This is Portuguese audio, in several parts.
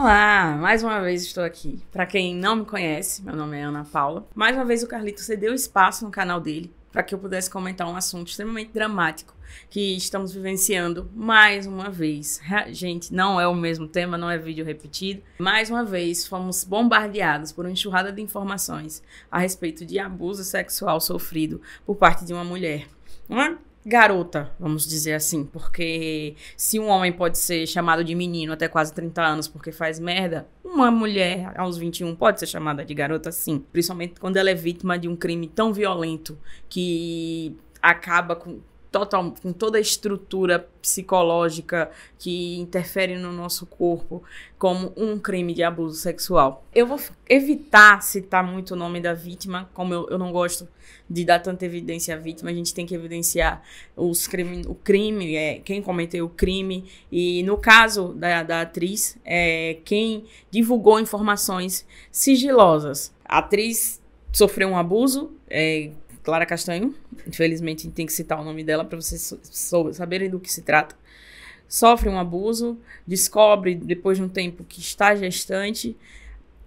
Olá, mais uma vez estou aqui. Para quem não me conhece, meu nome é Ana Paula. Mais uma vez o Carlito cedeu espaço no canal dele para que eu pudesse comentar um assunto extremamente dramático que estamos vivenciando mais uma vez. Gente, não é o mesmo tema, não é vídeo repetido. Mais uma vez fomos bombardeados por uma enxurrada de informações a respeito de abuso sexual sofrido por parte de uma mulher. Uma garota, vamos dizer assim, porque se um homem pode ser chamado de menino até quase 30 anos porque faz merda, uma mulher aos 21 pode ser chamada de garota sim, principalmente quando ela é vítima de um crime tão violento que acaba com, total, com toda a estrutura psicológica que interfere no nosso corpo como um crime de abuso sexual. Eu vou evitar citar muito o nome da vítima, como eu, eu não gosto de dar tanta evidência à vítima, a gente tem que evidenciar os crime, o crime, é, quem cometeu o crime, e no caso da, da atriz, é, quem divulgou informações sigilosas. A atriz sofreu um abuso, é, Clara Castanho. Infelizmente, tem que citar o nome dela para vocês saberem do que se trata. Sofre um abuso, descobre depois de um tempo que está gestante,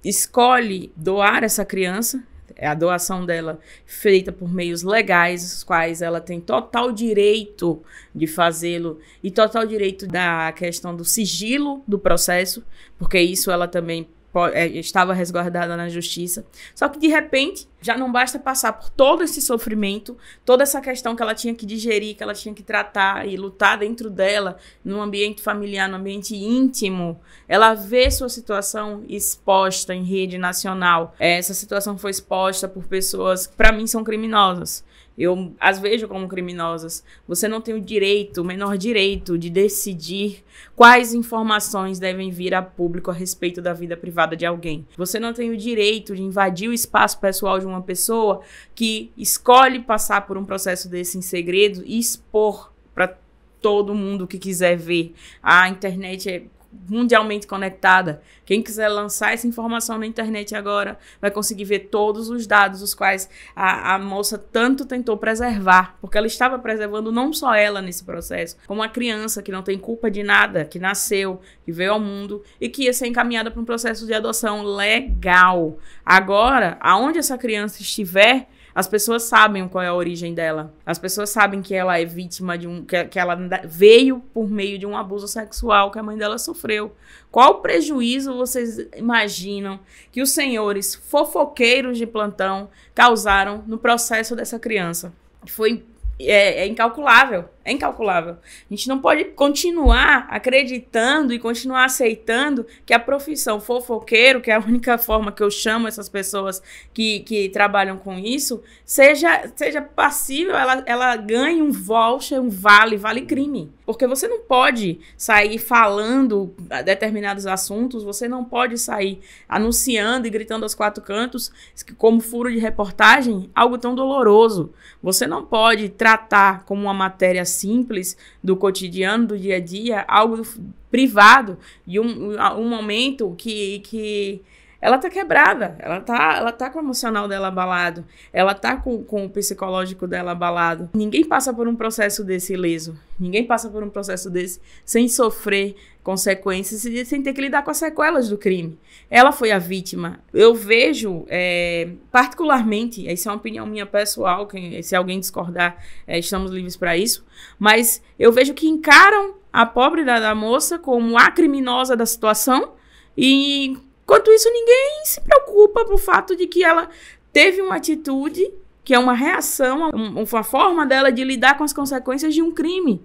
escolhe doar essa criança, é a doação dela feita por meios legais, os quais ela tem total direito de fazê-lo e total direito da questão do sigilo do processo, porque isso ela também é, estava resguardada na justiça. Só que de repente, já não basta passar por todo esse sofrimento, toda essa questão que ela tinha que digerir, que ela tinha que tratar e lutar dentro dela, no ambiente familiar, no ambiente íntimo. Ela vê sua situação exposta em rede nacional. Essa situação foi exposta por pessoas que, para mim, são criminosas. Eu as vejo como criminosas. Você não tem o direito, o menor direito, de decidir quais informações devem vir a público a respeito da vida privada de alguém. Você não tem o direito de invadir o espaço pessoal de uma pessoa que escolhe passar por um processo desse em segredo e expor para todo mundo que quiser ver. A internet é mundialmente conectada. Quem quiser lançar essa informação na internet agora vai conseguir ver todos os dados os quais a, a moça tanto tentou preservar, porque ela estava preservando não só ela nesse processo, como a criança que não tem culpa de nada, que nasceu, que veio ao mundo e que ia ser encaminhada para um processo de adoção legal. Agora, aonde essa criança estiver, as pessoas sabem qual é a origem dela. As pessoas sabem que ela é vítima de um. que, que ela veio por meio de um abuso sexual que a mãe dela sofreu. Qual prejuízo vocês imaginam que os senhores fofoqueiros de plantão causaram no processo dessa criança? Foi é, é, incalculável. É incalculável. A gente não pode continuar acreditando e continuar aceitando que a profissão fofoqueiro, que é a única forma que eu chamo essas pessoas que, que trabalham com isso, seja, seja passível, ela, ela ganhe um voucher, um vale, vale crime. Porque você não pode sair falando determinados assuntos, você não pode sair anunciando e gritando aos quatro cantos, como furo de reportagem, algo tão doloroso. Você não pode tratar como uma matéria simples do cotidiano, do dia a dia, algo privado, e um, um momento que, que ela tá quebrada, ela tá, ela tá com o emocional dela abalado, ela tá com, com o psicológico dela abalado. Ninguém passa por um processo desse ileso, ninguém passa por um processo desse sem sofrer consequências e sem ter que lidar com as sequelas do crime. Ela foi a vítima. Eu vejo, é, particularmente, essa é uma opinião minha pessoal, quem, se alguém discordar, é, estamos livres para isso, mas eu vejo que encaram a pobre da, da moça como a criminosa da situação e Enquanto isso, ninguém se preocupa pro fato de que ela teve uma atitude que é uma reação, uma forma dela de lidar com as consequências de um crime.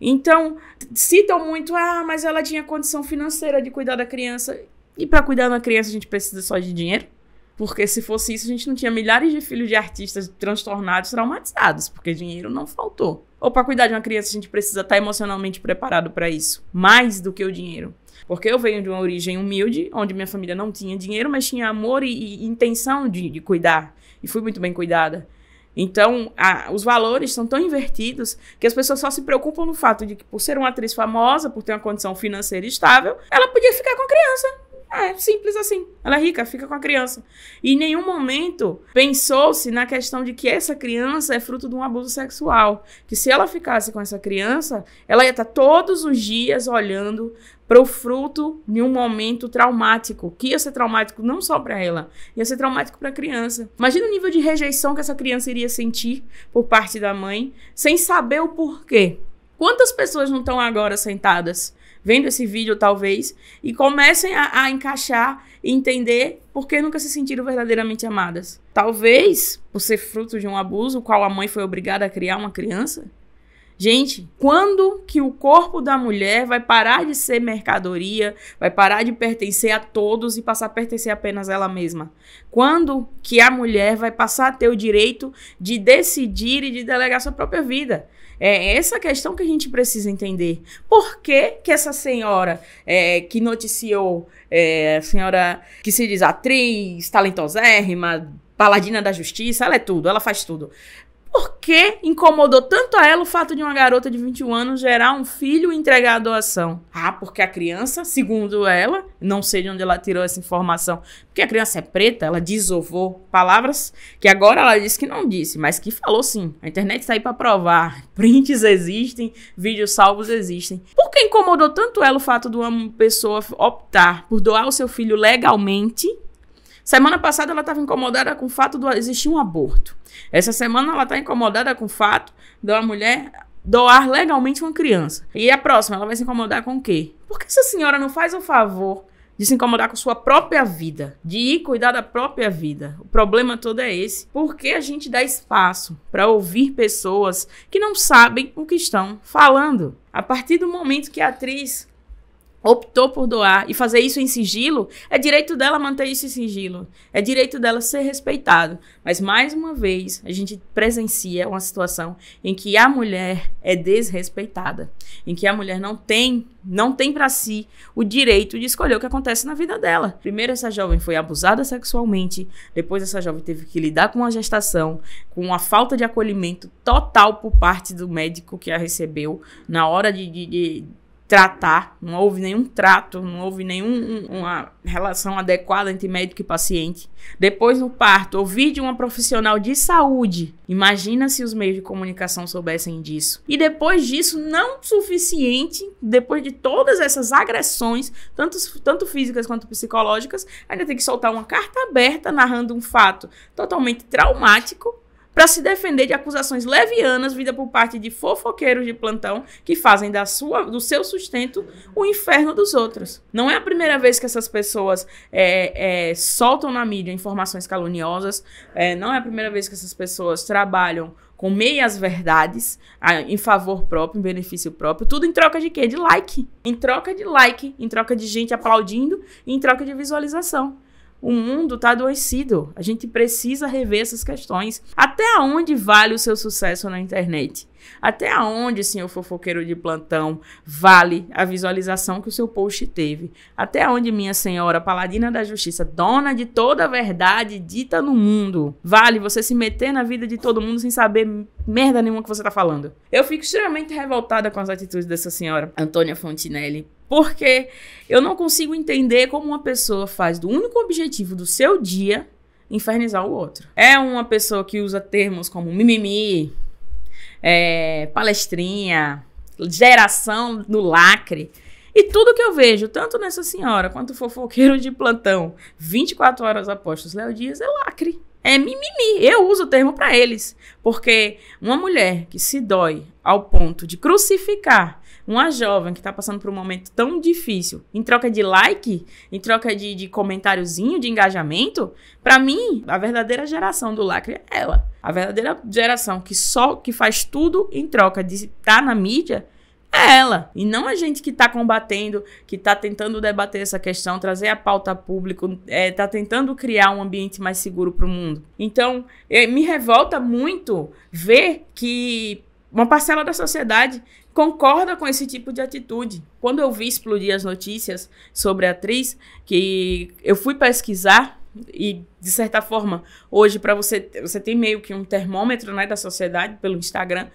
Então, citam muito, ah, mas ela tinha condição financeira de cuidar da criança. E para cuidar da criança a gente precisa só de dinheiro? Porque se fosse isso, a gente não tinha milhares de filhos de artistas transtornados, traumatizados, porque dinheiro não faltou. Ou para cuidar de uma criança, a gente precisa estar tá emocionalmente preparado para isso, mais do que o dinheiro. Porque eu venho de uma origem humilde, onde minha família não tinha dinheiro, mas tinha amor e, e intenção de, de cuidar. E fui muito bem cuidada. Então, a, os valores são tão invertidos que as pessoas só se preocupam no fato de que, por ser uma atriz famosa, por ter uma condição financeira estável, ela podia ficar com a criança. É, simples assim. Ela é rica, fica com a criança. E em nenhum momento pensou-se na questão de que essa criança é fruto de um abuso sexual. Que se ela ficasse com essa criança, ela ia estar todos os dias olhando para o fruto de um momento traumático, que ia ser traumático não só para ela, ia ser traumático para a criança. Imagina o nível de rejeição que essa criança iria sentir por parte da mãe, sem saber o porquê. Quantas pessoas não estão agora sentadas vendo esse vídeo, talvez, e comecem a, a encaixar e entender por que nunca se sentiram verdadeiramente amadas. Talvez por ser fruto de um abuso, qual a mãe foi obrigada a criar uma criança. Gente, quando que o corpo da mulher vai parar de ser mercadoria, vai parar de pertencer a todos e passar a pertencer apenas a ela mesma? Quando que a mulher vai passar a ter o direito de decidir e de delegar sua própria vida? É essa questão que a gente precisa entender. Por que, que essa senhora é, que noticiou, é, a senhora que se diz atriz, talentosérrima, paladina da justiça, ela é tudo, ela faz tudo por que incomodou tanto a ela o fato de uma garota de 21 anos gerar um filho e entregar a doação? Ah, porque a criança, segundo ela, não sei de onde ela tirou essa informação, porque a criança é preta, ela desovou palavras que agora ela disse que não disse, mas que falou sim. A internet está aí para provar. Prints existem, vídeos salvos existem. Por que incomodou tanto ela o fato de uma pessoa optar por doar o seu filho legalmente Semana passada ela estava incomodada com o fato de existir um aborto. Essa semana ela está incomodada com o fato de uma mulher doar legalmente uma criança. E a próxima, ela vai se incomodar com o quê? Por que essa senhora não faz o favor de se incomodar com sua própria vida, de ir cuidar da própria vida. O problema todo é esse. Porque a gente dá espaço para ouvir pessoas que não sabem o que estão falando? A partir do momento que a atriz optou por doar e fazer isso em sigilo, é direito dela manter isso em sigilo, é direito dela ser respeitado. Mas mais uma vez, a gente presencia uma situação em que a mulher é desrespeitada, em que a mulher não tem, não tem para si o direito de escolher o que acontece na vida dela. Primeiro essa jovem foi abusada sexualmente, depois essa jovem teve que lidar com a gestação, com a falta de acolhimento total por parte do médico que a recebeu na hora de, de, de tratar, não houve nenhum trato, não houve nenhuma relação adequada entre médico e paciente. Depois do parto, ouvi de uma profissional de saúde. Imagina se os meios de comunicação soubessem disso. E depois disso, não suficiente, depois de todas essas agressões, tanto, tanto físicas quanto psicológicas, ainda tem que soltar uma carta aberta narrando um fato totalmente traumático para se defender de acusações levianas vindas por parte de fofoqueiros de plantão que fazem da sua, do seu sustento o inferno dos outros. Não é a primeira vez que essas pessoas é, é, soltam na mídia informações caluniosas, é, não é a primeira vez que essas pessoas trabalham com meias verdades em favor próprio, em benefício próprio, tudo em troca de quê? De like. Em troca de like, em troca de gente aplaudindo, em troca de visualização. O mundo está adoecido. A gente precisa rever essas questões. Até onde vale o seu sucesso na internet? Até onde, senhor fofoqueiro de plantão, vale a visualização que o seu post teve? Até onde, minha senhora, paladina da justiça, dona de toda a verdade dita no mundo, vale você se meter na vida de todo mundo sem saber merda nenhuma que você tá falando? Eu fico extremamente revoltada com as atitudes dessa senhora, Antônia Fontinelli. Porque eu não consigo entender como uma pessoa faz do único objetivo do seu dia infernizar o outro. É uma pessoa que usa termos como mimimi, é, palestrinha, geração do lacre. E tudo que eu vejo, tanto nessa senhora quanto fofoqueiro de plantão, 24 horas após os Léo Dias, é lacre. É mimimi. Eu uso o termo para eles. Porque uma mulher que se dói ao ponto de crucificar uma jovem que está passando por um momento tão difícil, em troca de like, em troca de, de comentáriozinho, de engajamento, para mim, a verdadeira geração do lacre é ela. A verdadeira geração que só que faz tudo em troca de estar tá na mídia é ela. E não a gente que está combatendo, que está tentando debater essa questão, trazer a pauta a público, está é, tá tentando criar um ambiente mais seguro para o mundo. Então, é, me revolta muito ver que uma parcela da sociedade concorda com esse tipo de atitude. Quando eu vi explodir as notícias sobre a atriz, que eu fui pesquisar e de certa forma, hoje para você, você tem meio que um termômetro, né, da sociedade pelo Instagram.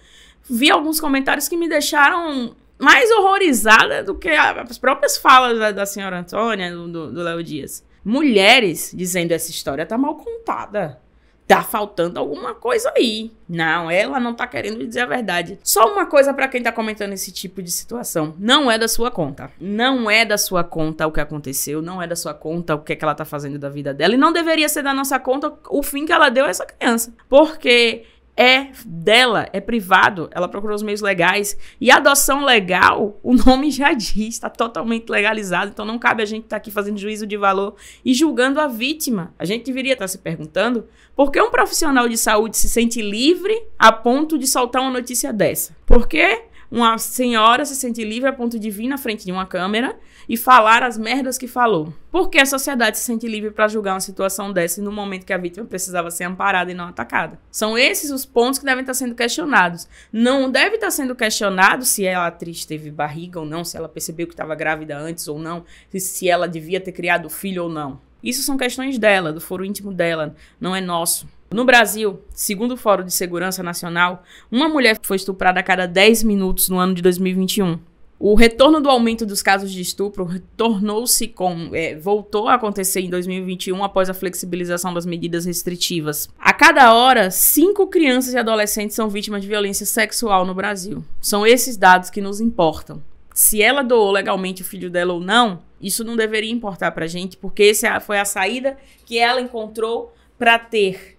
Vi alguns comentários que me deixaram mais horrorizada do que as próprias falas da, da senhora Antônia, do Léo Dias. Mulheres dizendo essa história tá mal contada tá faltando alguma coisa aí. Não, ela não tá querendo me dizer a verdade. Só uma coisa para quem tá comentando esse tipo de situação. Não é da sua conta. Não é da sua conta o que aconteceu, não é da sua conta o que, é que ela tá fazendo da vida dela e não deveria ser da nossa conta o fim que ela deu a essa criança. Porque é dela, é privado, ela procurou os meios legais. E adoção legal, o nome já diz, está totalmente legalizado, então não cabe a gente estar tá aqui fazendo juízo de valor e julgando a vítima. A gente deveria estar tá se perguntando por que um profissional de saúde se sente livre a ponto de soltar uma notícia dessa. Por quê? uma senhora se sentir livre a ponto de vir na frente de uma câmera e falar as merdas que falou. Por que a sociedade se sente livre para julgar uma situação dessa no momento que a vítima precisava ser amparada e não atacada? São esses os pontos que devem estar tá sendo questionados. Não deve estar tá sendo questionado se a atriz teve barriga ou não, se ela percebeu que estava grávida antes ou não, se ela devia ter criado o filho ou não. Isso são questões dela, do foro íntimo dela, não é nosso. No Brasil, segundo o Fórum de Segurança Nacional, uma mulher foi estuprada a cada 10 minutos no ano de 2021. O retorno do aumento dos casos de estupro tornou-se com. É, voltou a acontecer em 2021 após a flexibilização das medidas restritivas. A cada hora, cinco crianças e adolescentes são vítimas de violência sexual no Brasil. São esses dados que nos importam. Se ela doou legalmente o filho dela ou não, isso não deveria importar pra gente, porque essa é foi a saída que ela encontrou para ter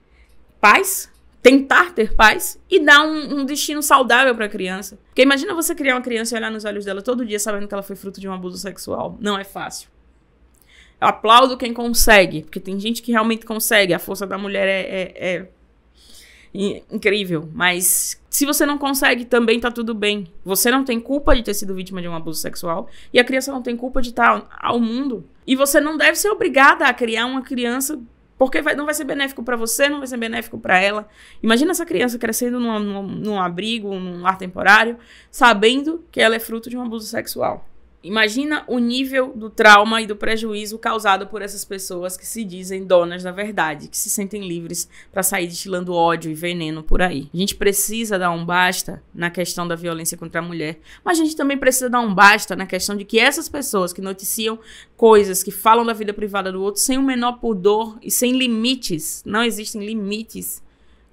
paz, tentar ter paz e dar um, um destino saudável para a criança. Porque imagina você criar uma criança e olhar nos olhos dela todo dia sabendo que ela foi fruto de um abuso sexual. Não é fácil. Eu aplaudo quem consegue, porque tem gente que realmente consegue. A força da mulher é, é, é incrível. Mas se você não consegue, também tá tudo bem. Você não tem culpa de ter sido vítima de um abuso sexual e a criança não tem culpa de estar tá ao mundo. E você não deve ser obrigada a criar uma criança porque vai, não vai ser benéfico para você, não vai ser benéfico para ela. Imagina essa criança crescendo num, num, num abrigo, num lar temporário, sabendo que ela é fruto de um abuso sexual. Imagina o nível do trauma e do prejuízo causado por essas pessoas que se dizem donas da verdade, que se sentem livres para sair destilando ódio e veneno por aí. A gente precisa dar um basta na questão da violência contra a mulher, mas a gente também precisa dar um basta na questão de que essas pessoas que noticiam coisas, que falam da vida privada do outro sem o menor pudor e sem limites, não existem limites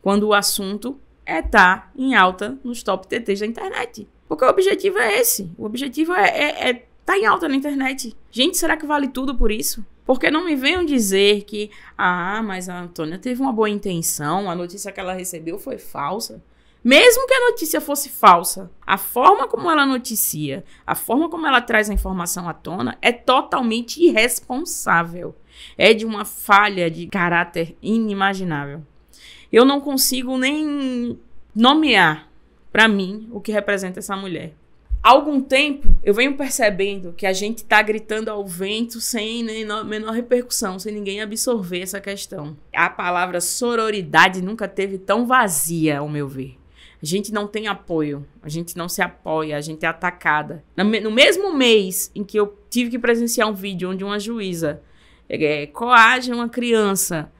quando o assunto é estar tá em alta nos top TTs da internet. Porque o objetivo é esse. O objetivo é, é, é tá em alta na internet. Gente, será que vale tudo por isso? Porque não me venham dizer que, ah, mas a Antônia teve uma boa intenção, a notícia que ela recebeu foi falsa. Mesmo que a notícia fosse falsa, a forma como ela noticia, a forma como ela traz a informação à tona é totalmente irresponsável. É de uma falha de caráter inimaginável. Eu não consigo nem nomear para mim, o que representa essa mulher. Há algum tempo, eu venho percebendo que a gente está gritando ao vento sem menor repercussão, sem ninguém absorver essa questão. A palavra sororidade nunca teve tão vazia, ao meu ver. A gente não tem apoio, a gente não se apoia, a gente é atacada. No mesmo mês em que eu tive que presenciar um vídeo onde uma juíza é, coage uma criança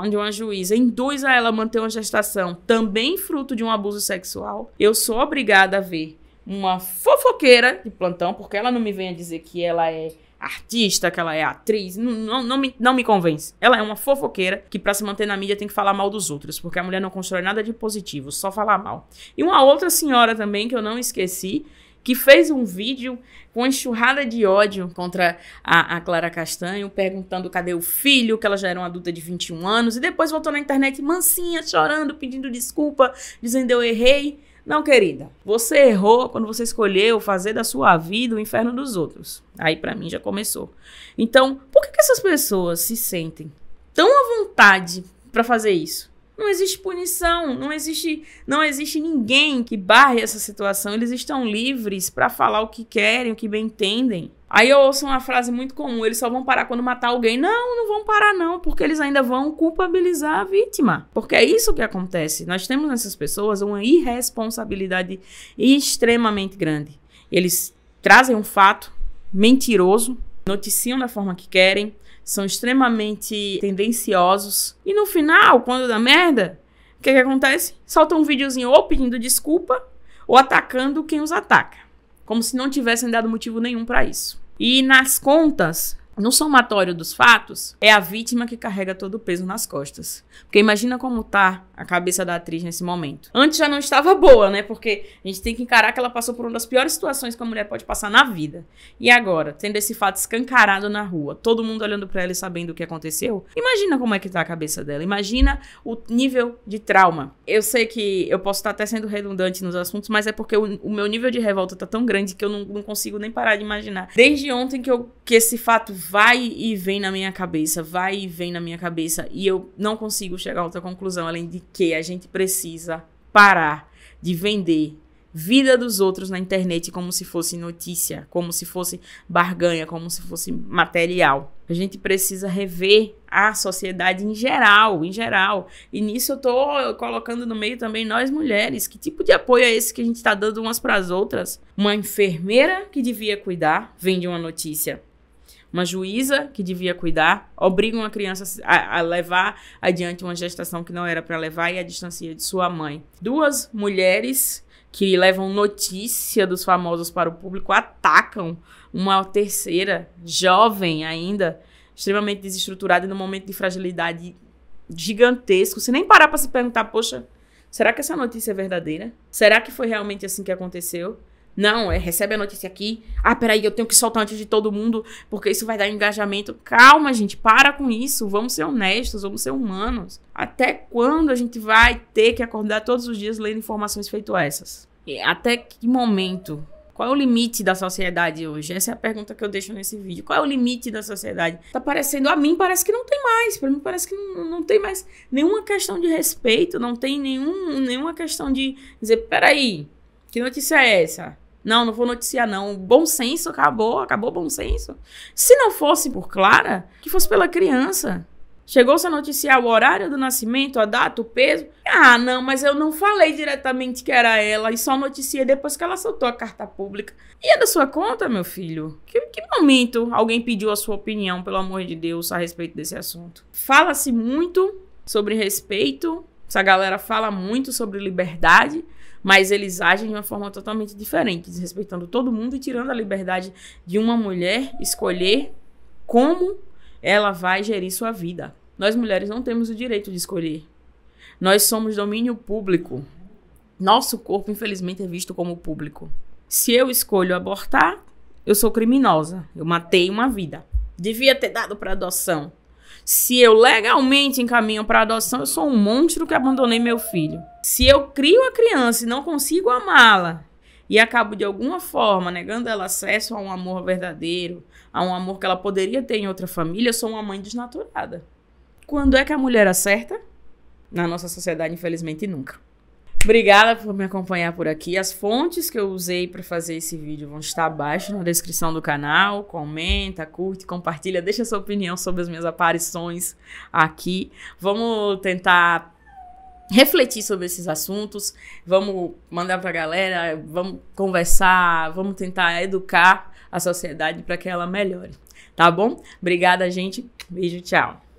onde ah, uma juíza induz a ela a manter uma gestação, também fruto de um abuso sexual, eu sou obrigada a ver uma fofoqueira de plantão, porque ela não me venha dizer que ela é artista, que ela é atriz, não, não, não, me, não me convence. Ela é uma fofoqueira que para se manter na mídia tem que falar mal dos outros, porque a mulher não constrói nada de positivo, só falar mal. E uma outra senhora também que eu não esqueci, que fez um vídeo com enxurrada de ódio contra a, a, Clara Castanho, perguntando cadê o filho, que ela já era uma adulta de 21 anos, e depois voltou na internet mansinha, chorando, pedindo desculpa, dizendo eu errei. Não, querida, você errou quando você escolheu fazer da sua vida o inferno dos outros. Aí para mim já começou. Então, por que, que essas pessoas se sentem tão à vontade para fazer isso? Não existe punição, não existe, não existe ninguém que barre essa situação. Eles estão livres para falar o que querem, o que bem entendem. Aí eu ouço uma frase muito comum: eles só vão parar quando matar alguém. Não, não vão parar, não, porque eles ainda vão culpabilizar a vítima. Porque é isso que acontece. Nós temos nessas pessoas uma irresponsabilidade extremamente grande. Eles trazem um fato mentiroso, noticiam da forma que querem, são extremamente tendenciosos. E no final, quando dá merda, o que, é que acontece? Solta um videozinho ou pedindo desculpa ou atacando quem os ataca. Como se não tivessem dado motivo nenhum para isso. E nas contas, no somatório dos fatos, é a vítima que carrega todo o peso nas costas. Porque imagina como tá a cabeça da atriz nesse momento. Antes já não estava boa, né? Porque a gente tem que encarar que ela passou por uma das piores situações que uma mulher pode passar na vida. E agora, tendo esse fato escancarado na rua, todo mundo olhando para ela e sabendo o que aconteceu, imagina como é que tá a cabeça dela, imagina o nível de trauma. Eu sei que eu posso estar até sendo redundante nos assuntos, mas é porque o, o meu nível de revolta tá tão grande que eu não, não consigo nem parar de imaginar. Desde ontem que, eu, que esse fato vai e vem na minha cabeça, vai e vem na minha cabeça, e eu não consigo chegar a outra conclusão, além de que a gente precisa parar de vender vida dos outros na internet como se fosse notícia, como se fosse barganha, como se fosse material. A gente precisa rever a sociedade em geral, em geral. E nisso eu tô colocando no meio também nós mulheres. Que tipo de apoio é esse que a gente está dando umas para as outras? Uma enfermeira que devia cuidar vende uma notícia uma juíza que devia cuidar, obrigam a criança a, a levar adiante uma gestação que não era para levar e a distancia de sua mãe. Duas mulheres que levam notícia dos famosos para o público atacam uma terceira, jovem ainda, extremamente desestruturada e num momento de fragilidade gigantesco. Se nem parar para se perguntar, poxa, será que essa notícia é verdadeira? Será que foi realmente assim que aconteceu? Não, é recebe a notícia aqui. Ah, peraí, eu tenho que soltar antes de todo mundo, porque isso vai dar engajamento. Calma, gente, para com isso. Vamos ser honestos, vamos ser humanos. Até quando a gente vai ter que acordar todos os dias lendo informações feito essas? E até que momento? Qual é o limite da sociedade hoje? Essa é a pergunta que eu deixo nesse vídeo. Qual é o limite da sociedade? Tá parecendo, a mim parece que não tem mais. Para mim parece que não, não tem mais nenhuma questão de respeito, não tem nenhum, nenhuma questão de dizer, peraí, que notícia é essa? Não, não vou noticiar, não. Bom senso acabou, acabou o bom senso. Se não fosse por Clara, que fosse pela criança. Chegou-se a noticiar o horário do nascimento, a data, o peso. Ah, não, mas eu não falei diretamente que era ela e só noticiei depois que ela soltou a carta pública. E é da sua conta, meu filho? Que, que momento alguém pediu a sua opinião, pelo amor de Deus, a respeito desse assunto? Fala-se muito sobre respeito, essa galera fala muito sobre liberdade, mas eles agem de uma forma totalmente diferente, desrespeitando todo mundo e tirando a liberdade de uma mulher escolher como ela vai gerir sua vida. Nós mulheres não temos o direito de escolher. Nós somos domínio público. Nosso corpo, infelizmente, é visto como público. Se eu escolho abortar, eu sou criminosa. Eu matei uma vida. Devia ter dado para adoção. Se eu legalmente encaminho para adoção, eu sou um monstro que abandonei meu filho. Se eu crio a criança e não consigo amá-la e acabo de alguma forma negando ela acesso a um amor verdadeiro, a um amor que ela poderia ter em outra família, eu sou uma mãe desnaturada. Quando é que a mulher acerta? Na nossa sociedade, infelizmente, nunca. Obrigada por me acompanhar por aqui. As fontes que eu usei para fazer esse vídeo vão estar abaixo na descrição do canal. Comenta, curte, compartilha, deixa sua opinião sobre as minhas aparições aqui. Vamos tentar refletir sobre esses assuntos, vamos mandar para a galera, vamos conversar, vamos tentar educar a sociedade para que ela melhore, tá bom? Obrigada, gente. Beijo, tchau.